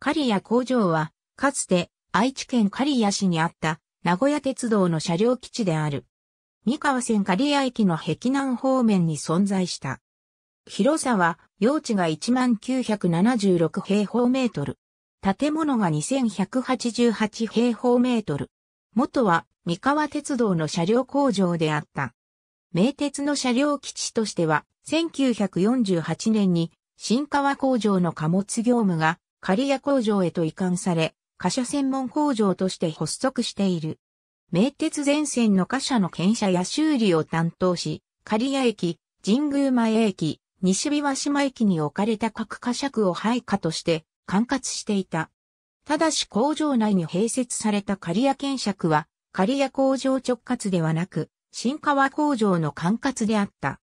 刈谷工場は、かつて愛知県刈谷市にあった名古屋鉄道の車両基地である。三河線刈谷駅の壁南方面に存在した。広さは、用地が1976平方メートル。建物が2188平方メートル。元は三河鉄道の車両工場であった。名鉄の車両基地としては、1948年に新川工場の貨物業務が刈谷工場へと移管され、貨車専門工場として発足している。名鉄前線の貨車の検車や修理を担当し、刈谷駅、神宮前駅、西琵琶島駅に置かれた各貨車区を配下として管轄していた。ただし工場内に併設された刈谷検車区は、刈谷工場直轄ではなく、新川工場の管轄であった。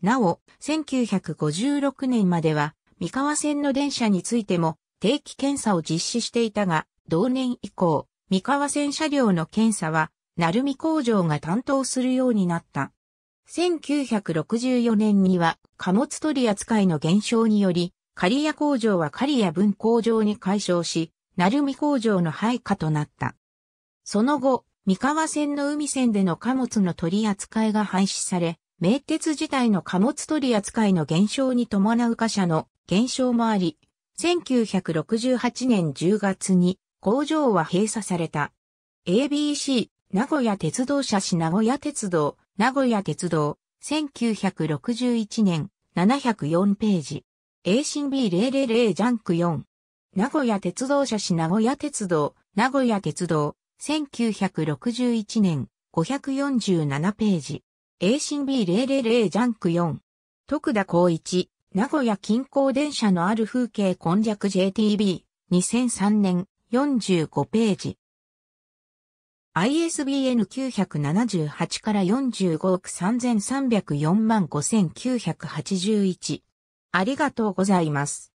なお、1956年までは、三河線の電車についても、定期検査を実施していたが、同年以降、三河線車両の検査は、鳴海工場が担当するようになった。1964年には貨物取り扱いの減少により、刈谷工場は刈谷分工場に解消し、鳴海工場の廃下となった。その後、三河線の海線での貨物の取り扱いが廃止され、名鉄自体の貨物取り扱いの減少に伴う貨車の減少もあり、1968年10月に工場は閉鎖された。ABC、名古屋鉄道社市名古屋鉄道、名古屋鉄道、1961年、704ページ。A c B000 ジャンク4。名古屋鉄道社市名古屋鉄道、名古屋鉄道、1961年、547ページ。A c B000 ジャンク4。徳田光一、名古屋近郊電車のある風景今略 JTB、2003年、45ページ。ISBN 978から45億3304万5981。ありがとうございます。